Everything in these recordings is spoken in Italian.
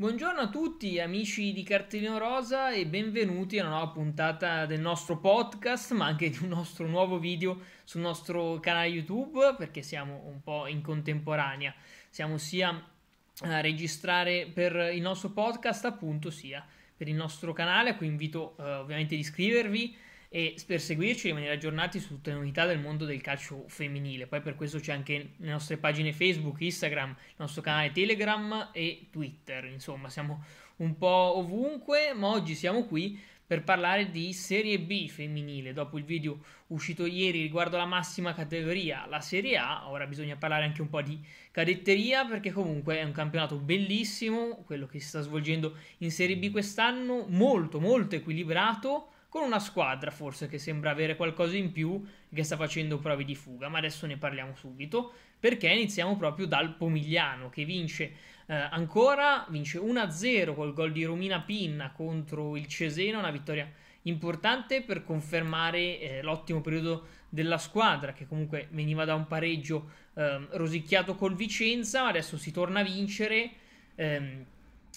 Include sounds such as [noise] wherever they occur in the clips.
Buongiorno a tutti amici di Cartellino Rosa e benvenuti a una nuova puntata del nostro podcast, ma anche di un nostro nuovo video sul nostro canale YouTube, perché siamo un po' in contemporanea. Siamo sia a registrare per il nostro podcast, appunto, sia per il nostro canale, a cui invito eh, ovviamente ad iscrivervi, e per seguirci rimanere aggiornati su tutte le novità del mondo del calcio femminile. Poi per questo c'è anche le nostre pagine Facebook, Instagram, il nostro canale Telegram e Twitter. Insomma, siamo un po' ovunque, ma oggi siamo qui per parlare di Serie B femminile. Dopo il video uscito ieri riguardo alla massima categoria, la Serie A, ora bisogna parlare anche un po' di cadetteria perché comunque è un campionato bellissimo, quello che si sta svolgendo in Serie B quest'anno, molto molto equilibrato con una squadra forse che sembra avere qualcosa in più che sta facendo prove di fuga, ma adesso ne parliamo subito perché iniziamo proprio dal Pomigliano che vince eh, ancora, vince 1-0 col gol di Romina Pinna contro il Cesena, una vittoria importante per confermare eh, l'ottimo periodo della squadra che comunque veniva da un pareggio eh, rosicchiato col Vicenza, ma adesso si torna a vincere. Ehm,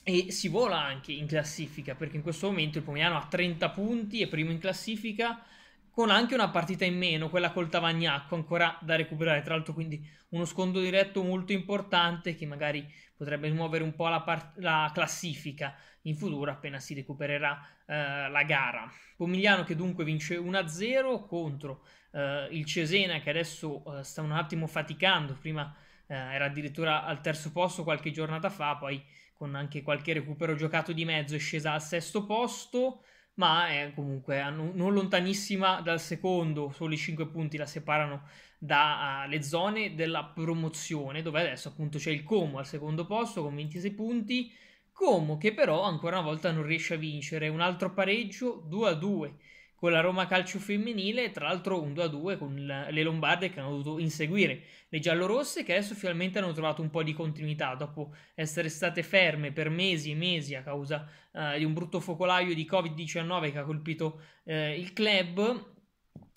e si vola anche in classifica perché in questo momento il Pomigliano ha 30 punti e primo in classifica con anche una partita in meno, quella col Tavagnacco ancora da recuperare, tra l'altro quindi uno scondo diretto molto importante che magari potrebbe muovere un po' la, part- la classifica in futuro appena si recupererà eh, la gara. Pomigliano che dunque vince 1-0 contro eh, il Cesena che adesso eh, sta un attimo faticando, prima eh, era addirittura al terzo posto qualche giornata fa, poi con anche qualche recupero giocato di mezzo è scesa al sesto posto, ma è comunque non lontanissima dal secondo, soli 5 punti la separano dalle zone della promozione, dove adesso appunto c'è il Como al secondo posto con 26 punti, Como che però ancora una volta non riesce a vincere, un altro pareggio 2 a 2 con la Roma Calcio Femminile, tra l'altro un 2-2 con le Lombarde che hanno dovuto inseguire le giallorosse che adesso finalmente hanno trovato un po' di continuità dopo essere state ferme per mesi e mesi a causa uh, di un brutto focolaio di Covid-19 che ha colpito uh, il club.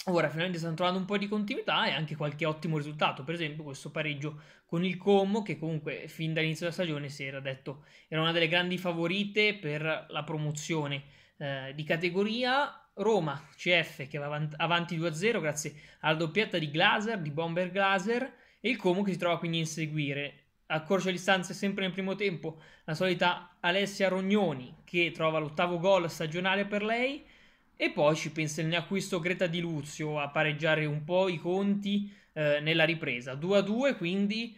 Ora finalmente stanno trovando un po' di continuità e anche qualche ottimo risultato, per esempio questo pareggio con il Como che comunque fin dall'inizio della stagione si era detto era una delle grandi favorite per la promozione uh, di categoria Roma CF che va avanti, avanti 2-0 grazie alla doppietta di Glaser, di Bomber Glaser e il Como che si trova quindi a inseguire. Accorcia distanze sempre nel primo tempo la solita Alessia Rognoni che trova l'ottavo gol stagionale per lei e poi ci pensa il neacquisto Greta Di Luzio a pareggiare un po' i conti eh, nella ripresa. 2-2 quindi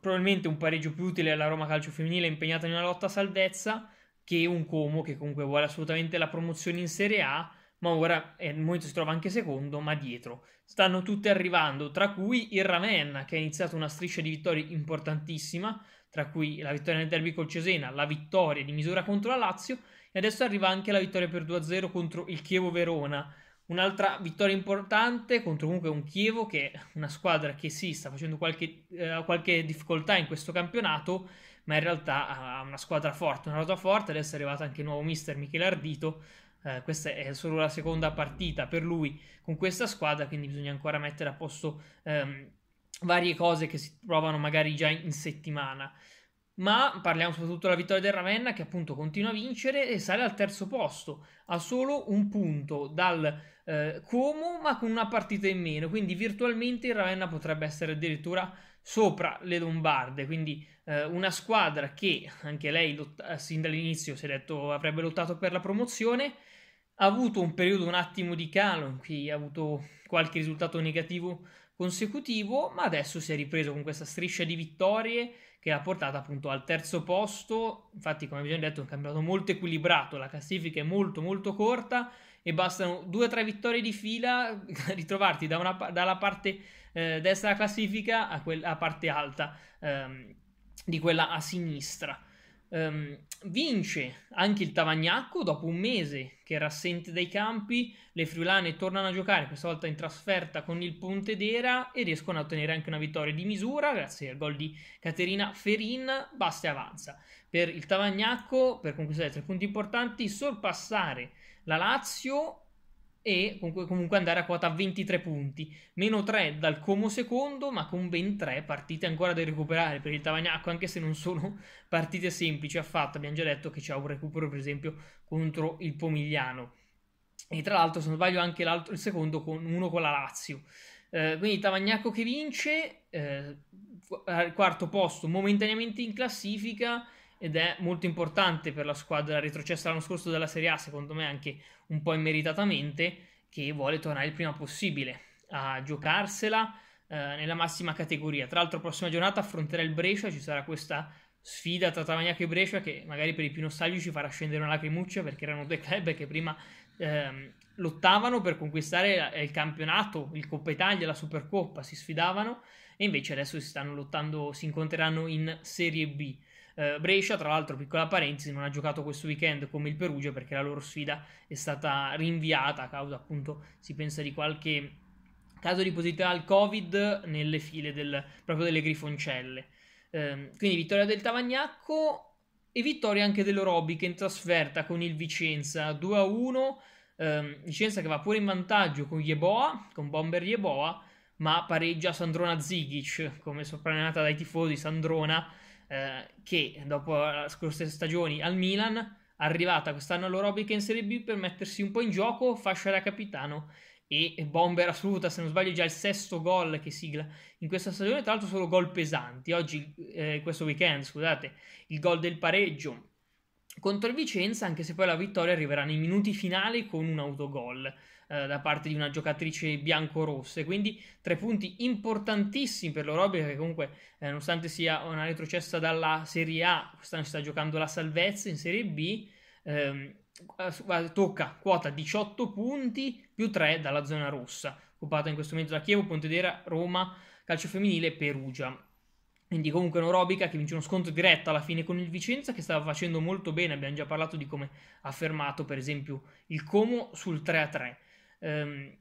probabilmente un pareggio più utile alla Roma Calcio Femminile impegnata in una lotta a salvezza che un Como che comunque vuole assolutamente la promozione in Serie A ma ora eh, momento si trova anche secondo, ma dietro. Stanno tutte arrivando, tra cui il Ravenna, che ha iniziato una striscia di vittorie importantissima, tra cui la vittoria nel derby col Cesena, la vittoria di misura contro la Lazio, e adesso arriva anche la vittoria per 2-0 contro il Chievo Verona. Un'altra vittoria importante contro comunque un Chievo, che è una squadra che sì, sta facendo qualche, eh, qualche difficoltà in questo campionato, ma in realtà ha una squadra forte, una rosa forte, adesso è arrivato anche il nuovo mister Michele Ardito, eh, questa è solo la seconda partita per lui con questa squadra, quindi bisogna ancora mettere a posto ehm, varie cose che si trovano magari già in settimana. Ma parliamo soprattutto della vittoria del Ravenna che appunto continua a vincere e sale al terzo posto, a solo un punto dal eh, Como ma con una partita in meno, quindi virtualmente il Ravenna potrebbe essere addirittura sopra le Lombarde, quindi eh, una squadra che anche lei lotta- sin dall'inizio si è detto avrebbe lottato per la promozione, ha avuto un periodo un attimo di calo in cui ha avuto qualche risultato negativo consecutivo, ma adesso si è ripreso con questa striscia di vittorie che l'ha portata appunto al terzo posto. Infatti, come abbiamo detto, è un campionato molto equilibrato, la classifica è molto molto corta e bastano due o tre vittorie di fila [laughs] ritrovarti da una, dalla parte eh, destra della classifica a quella parte alta ehm, di quella a sinistra. Um, vince anche il Tavagnacco dopo un mese che era assente dai campi. Le friulane tornano a giocare, questa volta in trasferta con il Pontedera e riescono a ottenere anche una vittoria di misura grazie al gol di Caterina Ferin. Basta e avanza per il Tavagnacco per conquistare tre punti importanti, sorpassare la Lazio e comunque andare a quota 23 punti, meno 3 dal Como secondo, ma con ben 3 partite ancora da recuperare per il Tavagnacco, anche se non sono [laughs] partite semplici affatto. Abbiamo già detto che c'è un recupero, per esempio, contro il Pomigliano. E tra l'altro, se non sbaglio, anche il secondo con uno con la Lazio. Eh, quindi Tavagnacco che vince, eh, al quarto posto momentaneamente in classifica ed è molto importante per la squadra retrocessa l'anno scorso della Serie A, secondo me anche un po' immeritatamente, che vuole tornare il prima possibile a giocarsela eh, nella massima categoria. Tra l'altro prossima giornata affronterà il Brescia, ci sarà questa sfida tra Tavagnaco e Brescia che magari per i più nostalgici farà scendere una lacrimuccia perché erano due club che prima ehm, lottavano per conquistare il campionato, il Coppa Italia, la Supercoppa, si sfidavano e invece adesso si stanno lottando, si incontreranno in Serie B. Eh, Brescia, tra l'altro, piccola parentesi, non ha giocato questo weekend come il Perugia perché la loro sfida è stata rinviata a causa appunto, si pensa, di qualche caso di positività al Covid nelle file del, proprio delle grifoncelle. Eh, quindi vittoria del Tavagnacco e vittoria anche dell'Orobi che in trasferta con il Vicenza 2-1. Eh, Vicenza che va pure in vantaggio con Yeboa, con Bomber Yeboa, ma pareggia Sandrona Zigic, come soprannominata dai tifosi Sandrona eh, che dopo le eh, scorse stagioni al Milan, arrivata quest'anno all'Orobica in Serie B per mettersi un po' in gioco, fascia da capitano e bomber assoluta, se non sbaglio già il sesto gol che sigla in questa stagione, tra l'altro solo gol pesanti, oggi, eh, questo weekend, scusate, il gol del pareggio contro il Vicenza, anche se poi la vittoria arriverà nei minuti finali con un autogol. Eh, da parte di una giocatrice bianco rosse Quindi tre punti importantissimi per l'Orobia che comunque, eh, nonostante sia una retrocessa dalla Serie A, quest'anno sta giocando la salvezza in Serie B, ehm, tocca quota 18 punti più 3 dalla zona rossa, occupata in questo momento da Chievo, Pontedera, Roma, Calcio Femminile e Perugia. Quindi comunque un'Orobica che vince uno scontro diretto alla fine con il Vicenza che stava facendo molto bene, abbiamo già parlato di come ha fermato per esempio il Como sul 3-3. Ehm,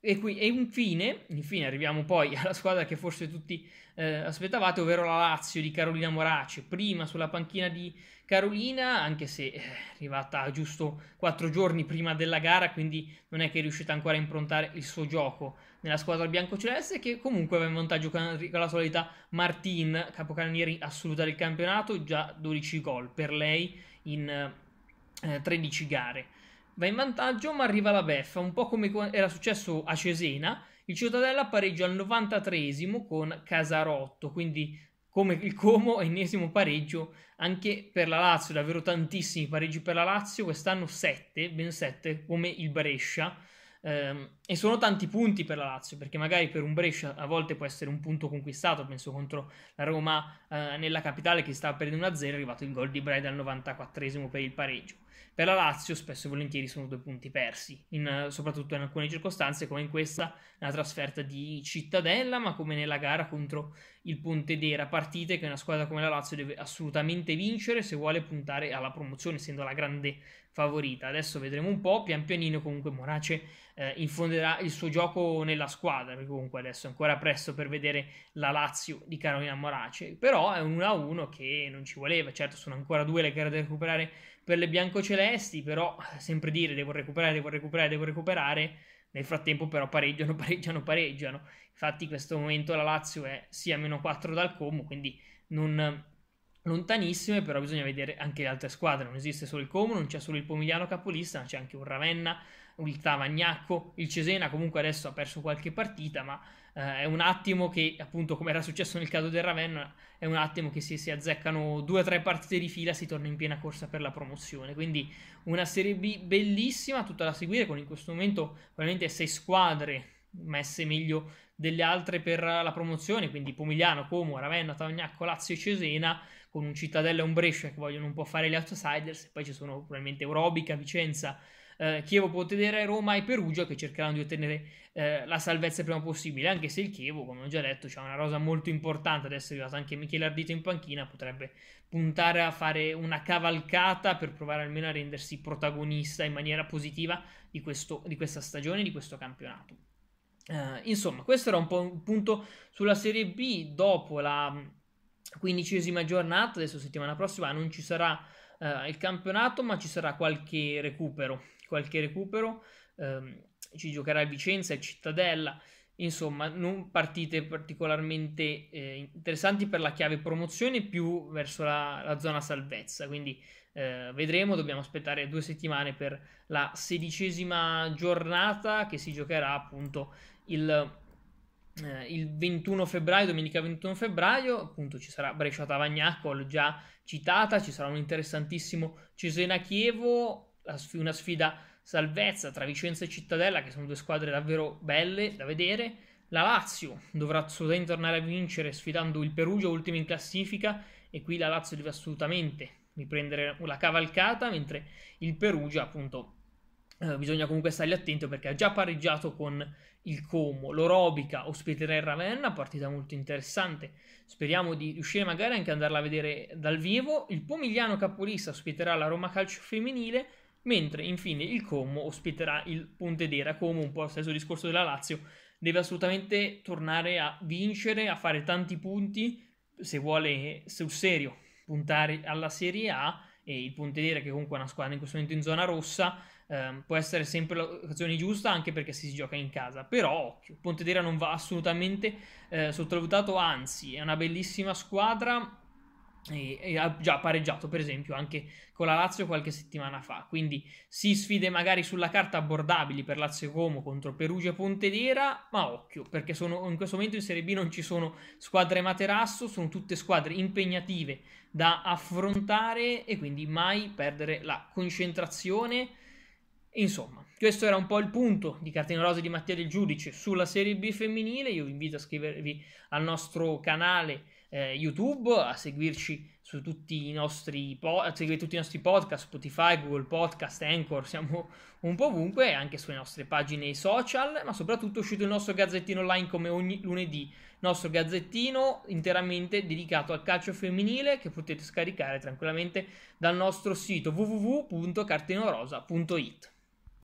e, qui, e infine, infine, arriviamo poi [laughs] alla squadra che forse tutti eh, aspettavate, ovvero la Lazio di Carolina Morace, prima sulla panchina di Carolina, anche se è eh, arrivata giusto quattro giorni prima della gara, quindi non è che è riuscita ancora a improntare il suo gioco nella squadra biancoceleste, che comunque aveva in vantaggio con la solita Martin, capocannonieri assoluta del campionato, già 12 gol per lei in eh, 13 gare va in vantaggio ma arriva la beffa, un po' come era successo a Cesena, il Cittadella pareggia al 93 esimo con Casarotto, quindi come il Como, ennesimo pareggio anche per la Lazio, davvero tantissimi pareggi per la Lazio, quest'anno 7, ben 7 come il Brescia. Ehm, e sono tanti punti per la Lazio, perché magari per un Brescia a volte può essere un punto conquistato, penso contro la Roma eh, nella capitale che stava perdendo 1-0, è arrivato il gol di Breda al 94 per il pareggio. Per la Lazio spesso e volentieri sono due punti persi, in, soprattutto in alcune circostanze come in questa, nella trasferta di Cittadella, ma come nella gara contro il Pontedera, partite che una squadra come la Lazio deve assolutamente vincere se vuole puntare alla promozione, essendo la grande favorita. Adesso vedremo un po', pian pianino comunque Morace eh, in fondo valuterà il suo gioco nella squadra, perché comunque adesso è ancora presto per vedere la Lazio di Carolina Morace, però è un 1-1 che non ci voleva, certo sono ancora due le gare da recuperare per le biancocelesti, però sempre dire devo recuperare, devo recuperare, devo recuperare, nel frattempo però pareggiano, [laughs] pareggiano, pareggiano, infatti in questo momento la Lazio è sia meno 4 dal Como, quindi non, lontanissime, però bisogna vedere anche le altre squadre. Non esiste solo il Como, non c'è solo il Pomigliano capolista, ma c'è anche un Ravenna, il Tavagnacco, il Cesena comunque adesso ha perso qualche partita, ma eh, è un attimo che, appunto come era successo nel caso del Ravenna, è un attimo che se si azzeccano due o tre partite di fila si torna in piena corsa per la promozione. Quindi una Serie B bellissima, tutta da seguire, con in questo momento veramente sei squadre messe meglio delle altre per la promozione, quindi Pomigliano, Como, Ravenna, Tavagnacco, Lazio e Cesena, con un Cittadella e un Brescia che vogliono un po' fare gli outsiders, e poi ci sono probabilmente Eurobica, Vicenza eh, Chievo può tenere Roma e Perugia che cercheranno di ottenere eh, la salvezza il prima possibile, anche se il Chievo, come ho già detto, ha una rosa molto importante, adesso è arrivato anche Michele Ardito in panchina, potrebbe puntare a fare una cavalcata per provare almeno a rendersi protagonista in maniera positiva di, questo, di questa stagione, di questo campionato. Eh, insomma, questo era un po' un punto sulla Serie B dopo la quindicesima giornata, adesso settimana prossima non ci sarà eh, il campionato, ma ci sarà qualche recupero. Qualche recupero ehm, ci giocherà il Vicenza, e Cittadella, insomma, non partite particolarmente eh, interessanti per la chiave promozione, più verso la, la zona salvezza. Quindi eh, vedremo, dobbiamo aspettare due settimane per la sedicesima giornata che si giocherà appunto il eh, il 21 febbraio, domenica 21 febbraio, appunto ci sarà Brescia-Tavagnacco, l'ho già citata, ci sarà un interessantissimo Cesena-Chievo, una sfida salvezza tra Vicenza e Cittadella, che sono due squadre davvero belle da vedere. La Lazio dovrà assolutamente tornare a vincere sfidando il Perugia, ultimo in classifica, e qui la Lazio deve assolutamente riprendere la cavalcata, mentre il Perugia appunto eh, bisogna comunque stare attento perché ha già pareggiato con il Como. L'Orobica ospiterà il Ravenna, partita molto interessante. Speriamo di riuscire magari anche ad andarla a vedere dal vivo. Il Pomigliano Capolista ospiterà la Roma Calcio Femminile, mentre infine il Como ospiterà il Pontedera. Como, un po' lo stesso discorso della Lazio, deve assolutamente tornare a vincere, a fare tanti punti, se vuole sul serio puntare alla Serie A. E il Pontedera, che comunque è una squadra in questo momento in zona rossa, eh, può essere sempre l'occasione giusta anche perché si gioca in casa, però occhio, Pontedera non va assolutamente eh, sottovalutato, anzi è una bellissima squadra e, e, ha già pareggiato per esempio anche con la Lazio qualche settimana fa, quindi si sfide magari sulla carta abbordabili per Lazio e Como contro Perugia e Pontedera, ma occhio perché sono, in questo momento in Serie B non ci sono squadre materasso, sono tutte squadre impegnative da affrontare e quindi mai perdere la concentrazione Insomma, questo era un po' il punto di Cartina Rosa di Mattia del Giudice sulla Serie B femminile. Io vi invito a iscrivervi al nostro canale eh, YouTube, a seguirci su tutti i nostri, po- a seguire tutti i nostri podcast, Spotify, Google Podcast, Anchor, siamo un po' ovunque, anche sulle nostre pagine social, ma soprattutto è uscito il nostro gazzettino online come ogni lunedì, nostro gazzettino interamente dedicato al calcio femminile che potete scaricare tranquillamente dal nostro sito www.cartinorosa.it.